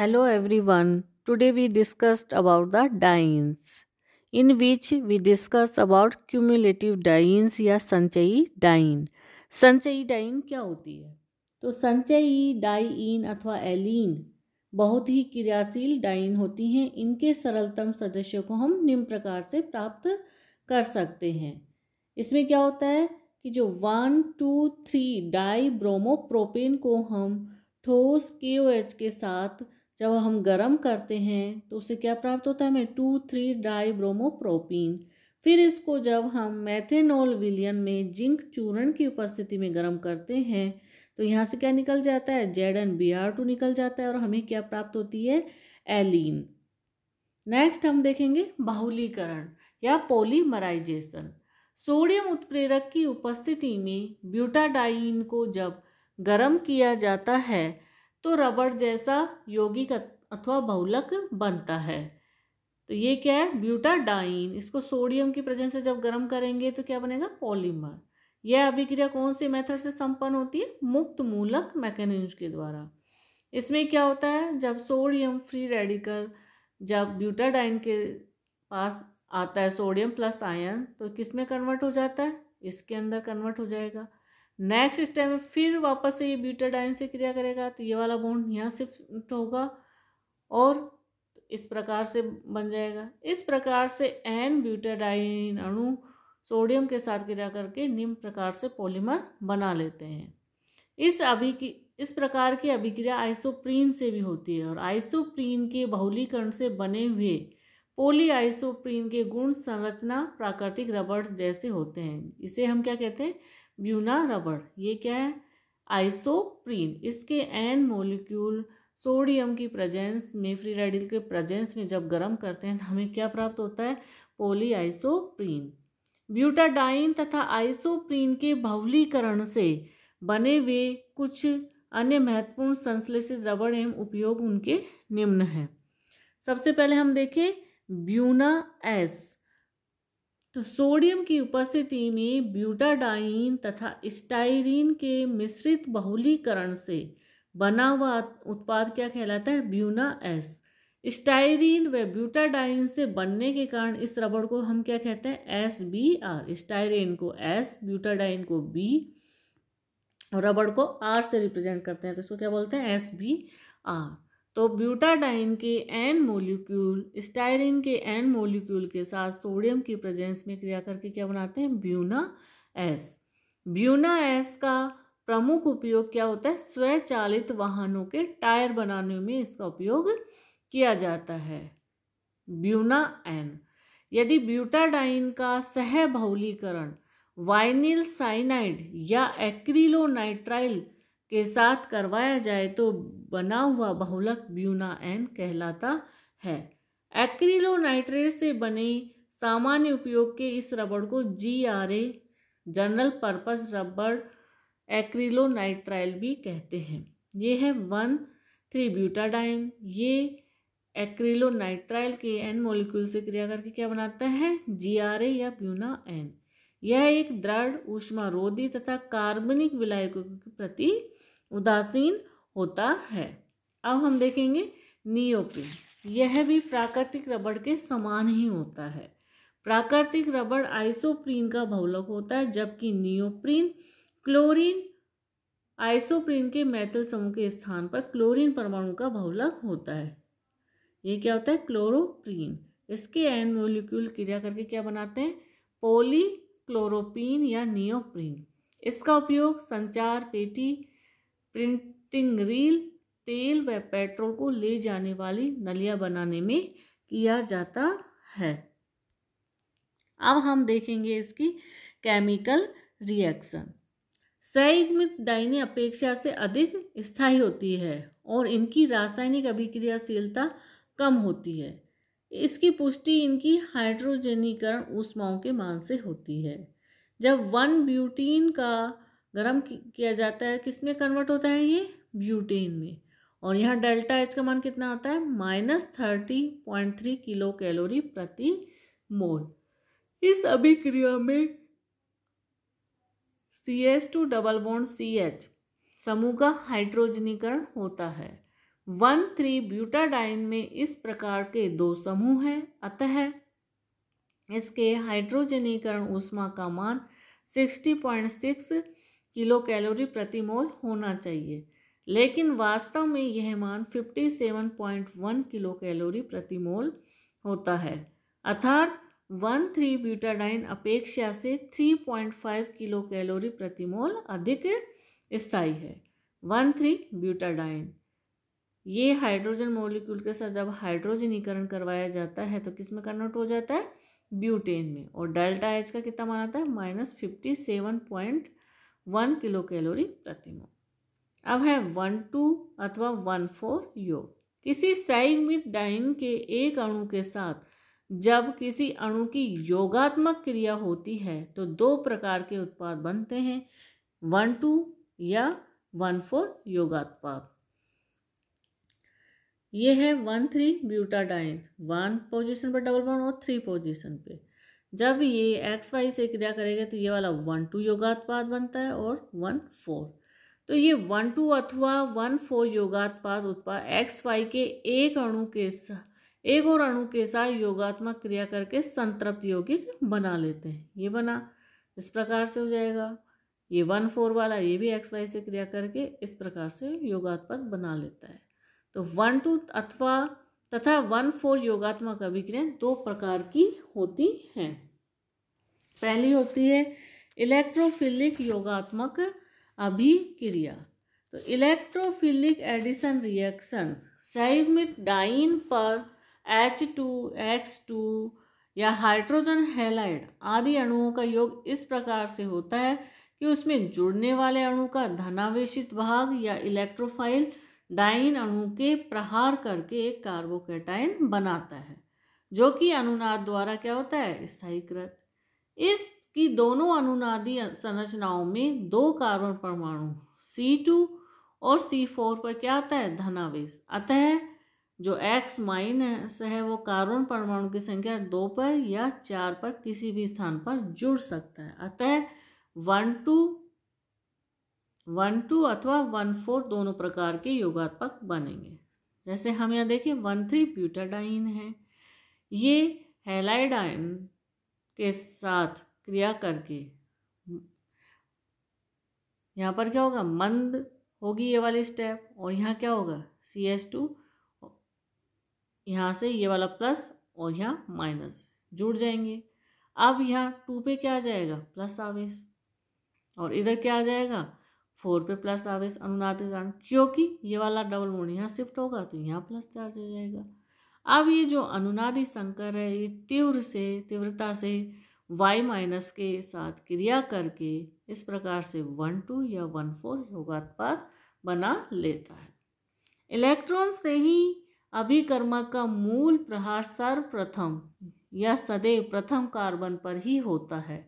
Hello everyone. Today we discussed about the dynes in which we discuss about cumulative dynes या संचयी dine संचयी dine क्या होती है तो संचयी डाइन अथवा एलिन बहुत ही क्रियाशील डाइन होती हैं इनके सरलतम सदस्यों को हम निम्न प्रकार से प्राप्त कर सकते हैं इसमें क्या होता है कि जो one two three dibromo propane को हम ठोस के ओ एच के साथ जब हम गर्म करते हैं तो उसे क्या प्राप्त होता है हमें टू थ्री डाई ब्रोमोप्रोपीन फिर इसको जब हम मैथेनॉल विलियन में जिंक चूर्ण की उपस्थिति में गर्म करते हैं तो यहाँ से क्या निकल जाता है Z N B R two निकल जाता है और हमें क्या प्राप्त होती है एलिन नेक्स्ट हम देखेंगे बाहुलीकरण या पोलीमराइजेशन सोडियम उत्प्रेरक की उपस्थिति में ब्यूटाडाइन को जब गर्म किया जाता है तो रबड़ जैसा यौगिक अथवा बहुलक बनता है तो ये क्या है ब्यूटाडाइन इसको सोडियम की प्रजेंस से जब गर्म करेंगे तो क्या बनेगा पॉलीमर यह अभिक्रिया कौन से मेथड से संपन्न होती है मुक्त मूलक मैकेनिज के द्वारा इसमें क्या होता है जब सोडियम फ्री रेडिकल जब ब्यूटाडाइन के पास आता है सोडियम प्लस आयन तो किस में कन्वर्ट हो जाता है इसके अंदर कन्वर्ट हो जाएगा नेक्स्ट स्टेप में फिर वापस से ये ब्यूटाडाइन से क्रिया करेगा तो ये वाला बॉन्ड यहाँ शिफ्ट होगा और इस प्रकार से बन जाएगा इस प्रकार से एन ब्यूटाडाइन अणु सोडियम के साथ क्रिया करके निम्न प्रकार से पॉलीमर बना लेते हैं इस अभी की इस प्रकार की अभिक्रिया आइसोप्रीन से भी होती है और आइसोप्रीन के बहुलीकरण से बने हुए पोली आइसोप्रीन के गुण संरचना प्राकृतिक रबड़ जैसे होते हैं इसे हम क्या कहते हैं ब्यूना रबड़ ये क्या है आइसोप्रीन इसके एन मोलिक्यूल सोडियम की प्रेजेंस में फ्री रेडिकल के प्रेजेंस में जब गर्म करते हैं तो हमें क्या प्राप्त होता है पोली आइसोप्रीन ब्यूटाडाइन तथा आइसोप्रीन के भवलीकरण से बने हुए कुछ अन्य महत्वपूर्ण संश्लेषित रबड़ एवं उपयोग उनके निम्न हैं सबसे पहले हम देखें ब्यूना एस तो सोडियम की उपस्थिति में ब्यूटाडाइन तथा स्टाइरीन के मिश्रित बहुलीकरण से बना हुआ उत्पाद क्या कहलाता है ब्यूना एस स्टाइरीन व ब्यूटाडाइन से बनने के कारण इस रबड़ को हम क्या कहते हैं एस बी आर स्टाइरीन को एस ब्यूटाडाइन को बी और रबड़ को आर से रिप्रेजेंट करते हैं तो इसको क्या बोलते हैं एस बी आर तो ब्यूटाडाइन के एन मोलिक्यूल स्टायरिन के एन मोलिक्यूल के साथ सोडियम की प्रेजेंस में क्रिया करके क्या बनाते हैं ब्यूना एस ब्यूना एस का प्रमुख उपयोग क्या होता है स्वचालित वाहनों के टायर बनाने में इसका उपयोग किया जाता है ब्यूना एन यदि ब्यूटाडाइन का सहभौलीकरण वाइनिल साइनाइड या एक्रिलोनाइट्राइल के साथ करवाया जाए तो बना हुआ बहुलक ब्यूना एन कहलाता है नाइट्रेट से बने सामान्य उपयोग के इस रबड़ को G R A general purpose रबड़ एक्रिलोनाइट्राइल भी कहते हैं ये है वन थ्री ब्यूटाडाइन ये एक्रिलोनाइट्राइल के एन मॉलिक्यूल से क्रिया करके क्या बनाता है जी आर ए या प्यूना एन यह एक दृढ़ ऊष्मा रोधी तथा कार्बनिक विलायकों के प्रति उदासीन होता है अब हम देखेंगे नियोपिन यह भी प्राकृतिक रबड़ के समान ही होता है प्राकृतिक रबड़ आइसोप्रीन का बहुलक होता है जबकि नियोप्रीन क्लोरीन आइसोप्रीन के मैथिल समूह के स्थान पर क्लोरीन परमाणु का बहुलक होता है ये क्या होता है क्लोरोप्रीन इसके एन मोलिक्यूल क्रिया करके क्या बनाते हैं पोली क्लोरोपीन या नियोप्रीन इसका उपयोग संचार पेटी प्रिंटिंग रील तेल व पेट्रोल को ले जाने वाली नलिया बनाने में किया जाता है अब हम देखेंगे इसकी केमिकल रिएक्शन सैग्मिक डाइनी अपेक्षा से अधिक स्थायी होती है और इनकी रासायनिक अभिक्रियाशीलता कम होती है इसकी पुष्टि इनकी हाइड्रोजनीकरण ऊष्माओं के मान से होती है जब वन ब्यूटीन का गर्म किया जाता है किस में कन्वर्ट होता है ये ब्यूटेन में और यहाँ डेल्टा एच का मान कितना आता है minus thirty point three kilo calorie प्रति मोल इस अभिक्रिया में C H two double bond C H समूह का हाइड्रोजनीकरण होता है वन थ्री ब्यूटाडाइन में इस प्रकार के दो समूह हैं अतः है। इसके हाइड्रोजनीकरण ऊष्मा का मान sixty point six kilo calorie प्रति मोल होना चाहिए लेकिन वास्तव में यह मान 57.1 किलो कैलोरी प्रति मोल होता है अर्थात वन थ्री ब्यूटाडाइन अपेक्षा से 3.5 किलो कैलोरी प्रति मोल अधिक स्थायी है वन थ्री ब्यूटाडाइन ये हाइड्रोजन मोलिक्यूल के साथ जब हाइड्रोजनीकरण करवाया जाता है तो किस में कन्वर्ट हो जाता है ब्यूटेन में और डेल्टा एच का कितना मान आता है minus fifty seven point one kilo calorie प्रति मोल अब है वन टू अथवा वन फोर योग किसी साइगमिट डाइन के एक अणु के साथ जब किसी अणु की योगात्मक क्रिया होती है तो दो प्रकार के उत्पाद बनते हैं वन टू या वन फोर योगात्पाद ये है one three butadiene one position पर डबल बॉन्ड और थ्री पोजीशन पे जब ये एक्स वाई से क्रिया करेगा तो ये वाला वन टू योगात्पाद बनता है और वन फोर तो ये वन टू अथवा वन फोर योगात्पाद उत्पाद एक्स वाई के एक अणु के साथ एक और अणु के साथ योगात्मक क्रिया करके संतृप्त यौगिक बना लेते हैं ये बना इस प्रकार से हो जाएगा ये वन फोर वाला ये भी एक्स वाई से क्रिया करके इस प्रकार से योगात्मक बना लेता है तो वन टू अथवा तथा वन फोर योगात्मक अभिक्रियाएं दो प्रकार की होती हैं पहली होती है इलेक्ट्रोफिलिक योगात्मक अभिक्रिया तो इलेक्ट्रोफिलिक एडिशन रिएक्शन साइगमिट डाइन पर एच टू एक्स टू या हाइड्रोजन हेलाइड आदि अणुओं का योग इस प्रकार से होता है कि उसमें जुड़ने वाले अणु का धनावेशित भाग या इलेक्ट्रोफाइल डाइन अणु के प्रहार करके एक कार्बोकेटाइन बनाता है जो कि अनुनाद द्वारा क्या होता है स्थायीकृत इसकी दोनों अनुनादी संरचनाओं में दो कार्बन परमाणु C2 और C4 पर क्या आता है धनावेश अतः जो X माइनस है वो कार्बन परमाणु की संख्या दो पर या चार पर किसी भी स्थान पर जुड़ सकता है अतः वन टू वन टू अथवा वन फोर दोनों प्रकार के योगात्मक बनेंगे जैसे हम यहाँ देखें वन थ्री ब्यूटाडाइन है ये हेलाइडाइन के साथ क्रिया करके यहाँ पर क्या होगा मंद होगी ये वाली स्टेप और यहाँ क्या होगा सी एस टू यहाँ से ये वाला प्लस और यहाँ माइनस जुड़ जाएंगे अब यहाँ टू पे क्या आ जाएगा प्लस आवेश और इधर क्या आ जाएगा फोर पे प्लस आवेश अनुनाद के कारण क्योंकि ये वाला डबल मोड़ यहाँ शिफ्ट होगा तो यहाँ प्लस चार्ज हो जाएगा अब ये जो अनुनादी संकर है ये तीव्र से तीव्रता से वाई माइनस के साथ क्रिया करके इस प्रकार से वन टू या वन फोर योगात्पाद बना लेता है इलेक्ट्रॉन से ही अभिकर्मक का मूल प्रहार सर्वप्रथम या सदैव प्रथम कार्बन पर ही होता है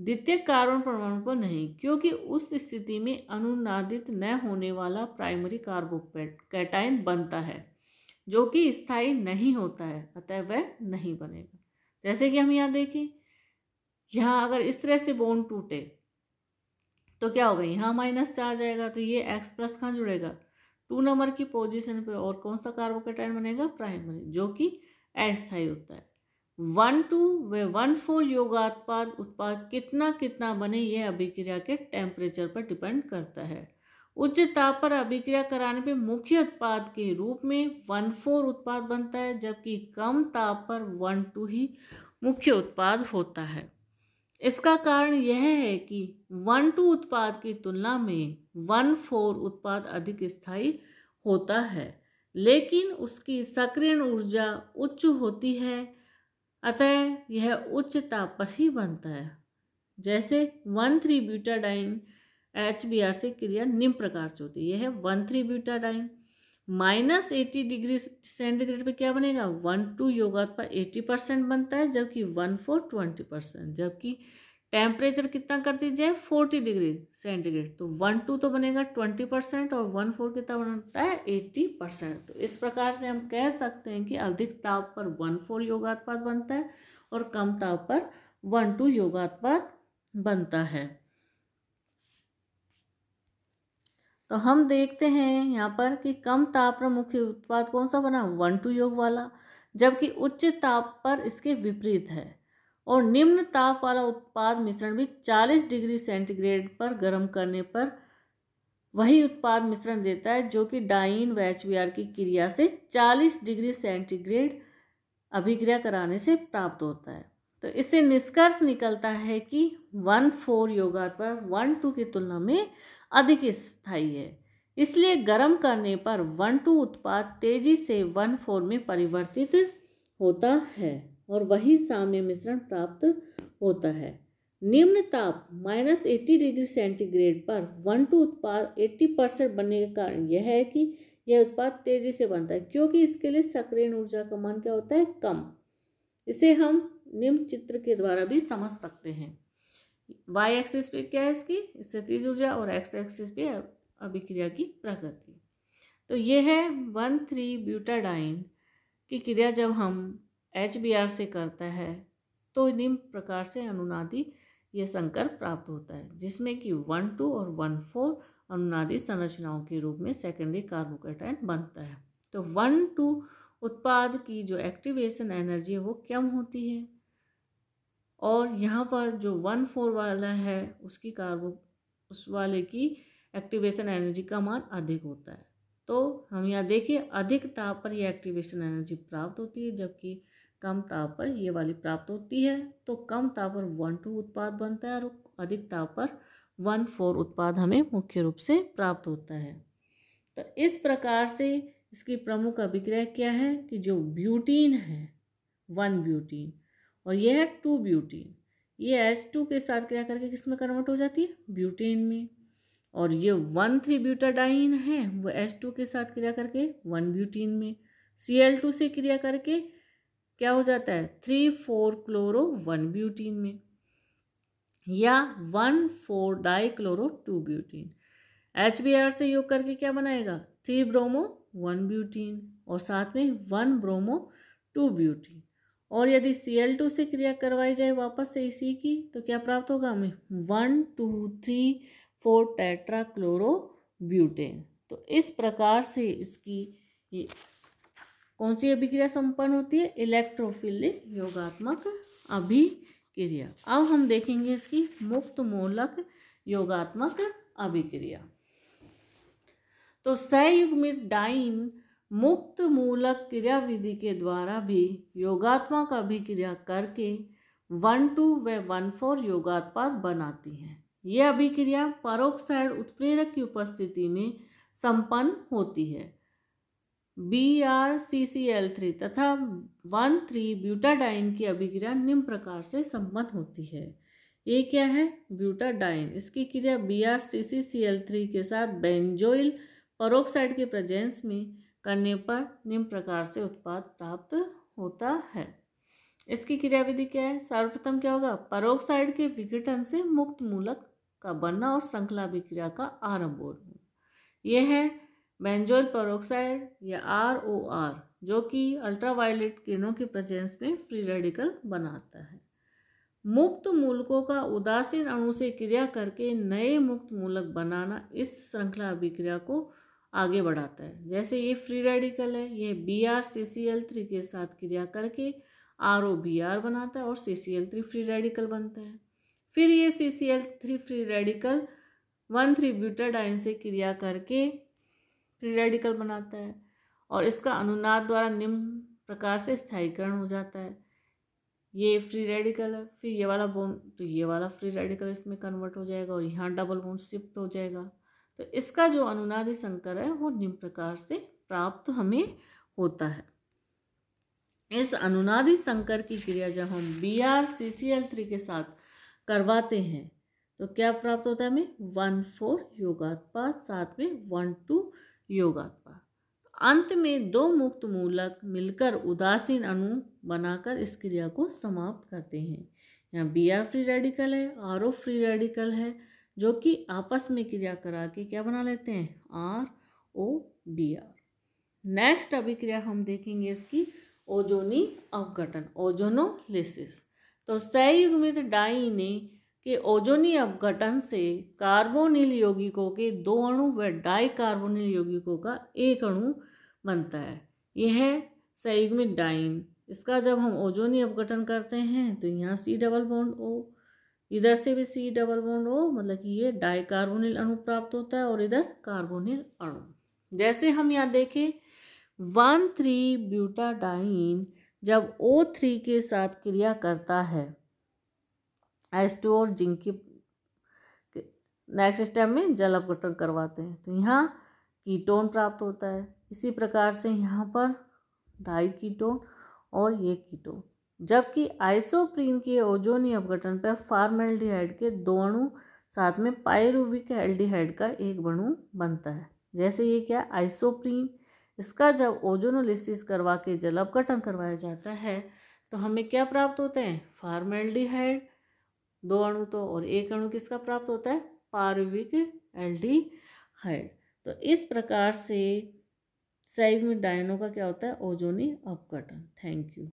द्वितीय कार्बन परमाणु पर नहीं क्योंकि उस स्थिति में अनुनादित न होने वाला प्राइमरी कार्बोपेट कैटाइन बनता है जो कि स्थायी नहीं होता है अतः वह नहीं बनेगा जैसे कि हम यहाँ देखें यहाँ अगर इस तरह से बोन टूटे तो क्या होगा यहाँ माइनस चार्ज आएगा तो ये एक्स प्लस कहाँ जुड़ेगा टू नंबर की पोजीशन पे और कौन सा कार्बोकेटाइन बनेगा प्राइमरी जो कि अस्थायी होता है वन टू व वन फोर योगात्पाद उत्पाद कितना कितना बने यह अभिक्रिया के टेम्परेचर पर डिपेंड करता है उच्च ताप पर अभिक्रिया कराने पर मुख्य उत्पाद के रूप में वन फोर उत्पाद बनता है जबकि कम ताप पर वन टू ही मुख्य उत्पाद होता है इसका कारण यह है कि वन टू उत्पाद की तुलना में वन फोर उत्पाद अधिक स्थायी होता है लेकिन उसकी सक्रियण ऊर्जा उच्च होती है अतः यह उच्च ताप पर ही बनता है जैसे one three butadiene H B R से क्रिया निम्न प्रकार से होती है यह है one three butadiene minus eighty degree centigrade पर क्या बनेगा वन टू योगात पर एटी परसेंट बनता है जबकि वन फोर ट्वेंटी परसेंट जबकि टेम्परेचर कितना कर दीजिए फोर्टी डिग्री सेंटीग्रेड तो वन टू तो बनेगा ट्वेंटी परसेंट और वन फोर कितना बनता है एट्टी परसेंट तो इस प्रकार से हम कह सकते हैं कि अधिक ताप पर वन फोर योगात्पाद बनता है और कम ताप पर वन टू योगात्पाद बनता है तो हम देखते हैं यहाँ पर कि कम ताप पर मुख्य उत्पाद कौन सा बना वन टू योग वाला जबकि उच्च ताप पर इसके विपरीत है और निम्न ताप वाला उत्पाद मिश्रण भी 40 डिग्री सेंटीग्रेड पर गर्म करने पर वही उत्पाद मिश्रण देता है जो कि डाइन व की क्रिया से 40 डिग्री सेंटीग्रेड अभिक्रिया कराने से प्राप्त होता है तो इससे निष्कर्ष निकलता है कि वन फोर योगा पर वन टू की तुलना में अधिक स्थायी है इसलिए गर्म करने पर वन टू उत्पाद तेजी से वन फोर में परिवर्तित होता है और वही साम्य मिश्रण प्राप्त होता है निम्न ताप माइनस एट्टी डिग्री सेंटीग्रेड पर वन टू उत्पाद एट्टी परसेंट बनने के कारण यह है कि यह उत्पाद तेजी से बनता है क्योंकि इसके लिए सक्रिय ऊर्जा का मान क्या होता है कम इसे हम निम्न चित्र के द्वारा भी समझ सकते हैं वाई एक्सिस पे क्या है इसकी स्थिति ऊर्जा और एक्स एक्सिस पे अभिक्रिया की प्रकृति तो ये है वन थ्री ब्यूटाडाइन की क्रिया जब हम एच बी आर से करता है तो निम्न प्रकार से अनुनादी ये संकर प्राप्त होता है जिसमें कि वन टू और वन फोर अनुनादी संरचनाओं के रूप में सेकेंडरी कार्बोकेटाइन बनता है तो वन टू उत्पाद की जो एक्टिवेशन एनर्जी है वो कम होती है और यहाँ पर जो वन फोर वाला है उसकी कार्बो उस वाले की एक्टिवेशन एनर्जी का मान अधिक होता है तो हम यहाँ देखिए अधिक ताप पर यह एक्टिवेशन एनर्जी प्राप्त होती है जबकि कम ताप पर ये वाली प्राप्त होती है तो कम ताप पर वन टू उत्पाद बनता है और अधिक ताप पर वन फोर उत्पाद हमें मुख्य रूप से प्राप्त होता है तो इस प्रकार से इसकी प्रमुख अभिक्रिया क्या है कि जो ब्यूटीन है वन ब्यूटीन और यह है टू ब्यूटीन ये एच टू के साथ क्रिया करके किस में कन्वर्ट हो जाती है ब्यूटीन में और ये वन थ्री ब्यूटाडाइन है वो एस टू के साथ क्रिया करके वन ब्यूटीन में सी एल टू से क्रिया करके क्या हो जाता है three four chloro one butene में या one four di chloro two butene H B R से योग करके क्या बनाएगा थ्री ब्रोमो वन ब्यूटीन और साथ में वन ब्रोमो टू ब्यूटीन और यदि सी एल टू से क्रिया करवाई जाए वापस से इसी की तो क्या प्राप्त होगा हमें one two three four tetrachlorobutane तो इस प्रकार से इसकी कौन सी अभिक्रिया संपन्न होती है इलेक्ट्रोफिलिक योगात्मक अभिक्रिया अब हम देखेंगे इसकी मुक्त मूलक योगात्मक अभिक्रिया तो सयुग में डाइन मुक्त मूलक क्रिया विधि के द्वारा भी योगात्मक अभिक्रिया करके वन टू व वन फोर योगात्पाद बनाती हैं यह अभिक्रिया परोक्साइड उत्प्रेरक की उपस्थिति में संपन्न होती है B R C C L three तथा वन थ्री ब्यूटाडाइन की अभिक्रिया निम्न प्रकार से संपन्न होती है ये क्या है ब्यूटाडाइन इसकी क्रिया B R C C C L three के साथ बेंजोइल परोक्साइड के प्रेजेंस में करने पर निम्न प्रकार से उत्पाद प्राप्त होता है इसकी क्रियाविधि क्या है सर्वप्रथम क्या होगा परोक्साइड के विघटन से मुक्त मूलक का बनना और श्रृंखला अभिक्रिया का आरंभ होना यह है बेंजोइल परोक्साइड या आर ओ आर जो कि अल्ट्रावायलेट किरणों के प्रजेंस में फ्री रेडिकल बनाता है मुक्त मूलकों का उदासीन अणु से क्रिया करके नए मुक्त मूलक बनाना इस श्रृंखला अभिक्रिया को आगे बढ़ाता है जैसे ये फ्री रेडिकल है ये B R C C L three के साथ क्रिया करके आर ओ बी आर बनाता है और C C L three free radical बनता है फिर ये C C L three free radical one three butadiene से क्रिया करके फ्री रेडिकल बनाता है और इसका अनुनाद द्वारा निम्न प्रकार से स्थायीकरण हो जाता है ये फ्री रेडिकल है फिर ये वाला बोन तो ये वाला फ्री रेडिकल इसमें कन्वर्ट हो जाएगा और यहाँ डबल बोन शिफ्ट हो जाएगा तो इसका जो अनुनादी संकर है वो निम्न प्रकार से प्राप्त हमें होता है इस अनुनादी संकर की क्रिया जब हम B R C C L three के साथ करवाते हैं तो क्या प्राप्त होता है हमें वन फोर योगात्पा साथ में वन टू योगात्पा अंत में दो मुक्त मूलक मिलकर उदासीन अणु बनाकर इस क्रिया को समाप्त करते हैं यहाँ बी आर फ्री रेडिकल है आर ओ फ्री रेडिकल है जो कि आपस में क्रिया करा के क्या बना लेते हैं R O B R next अभिक्रिया हम देखेंगे इसकी ओजोनी अवघटन ओजोनोलिसिस तो सहयुग्मित डाइने के ओजोनी अपघटन से कार्बोनिल यौगिकों के दो अणु व डाई कार्बोनिल यौगिकों का एक अणु बनता है यह है सहयुग्मित डाइन इसका जब हम ओजोनी अपघटन करते हैं तो यहाँ सी डबल बॉन्ड ओ इधर से भी सी डबल बॉन्ड ओ मतलब कि ये डाई कार्बोनिल अणु प्राप्त होता है और इधर कार्बोनिल अणु जैसे हम यहाँ देखें वन थ्री ब्यूटाडाइन जब O3 के साथ क्रिया करता है एस टू और जिंक की नेक्स्ट स्टेप में जल अपघटन करवाते हैं तो यहाँ कीटोन प्राप्त होता है इसी प्रकार से यहाँ पर ढाई कीटोन और ये कीटोन जबकि आइसोप्रीन के ओजोनी अपघटन पर फार्मेल्डिहाइड के दो अणु साथ में पायरुविक एल्डिहाइड का एक बणु बनता है जैसे ये क्या आइसोप्रीन इसका जब ओजोनोलिसिस करवा के जल अपघटन करवाया जाता है तो हमें क्या प्राप्त होते हैं फार्मेल्डिहाइड दो अणु तो और एक अणु किसका प्राप्त होता है पार्विक एल्डिहाइड तो इस प्रकार से सैव में डायनों का क्या होता है ओजोनी अपघटन थैंक यू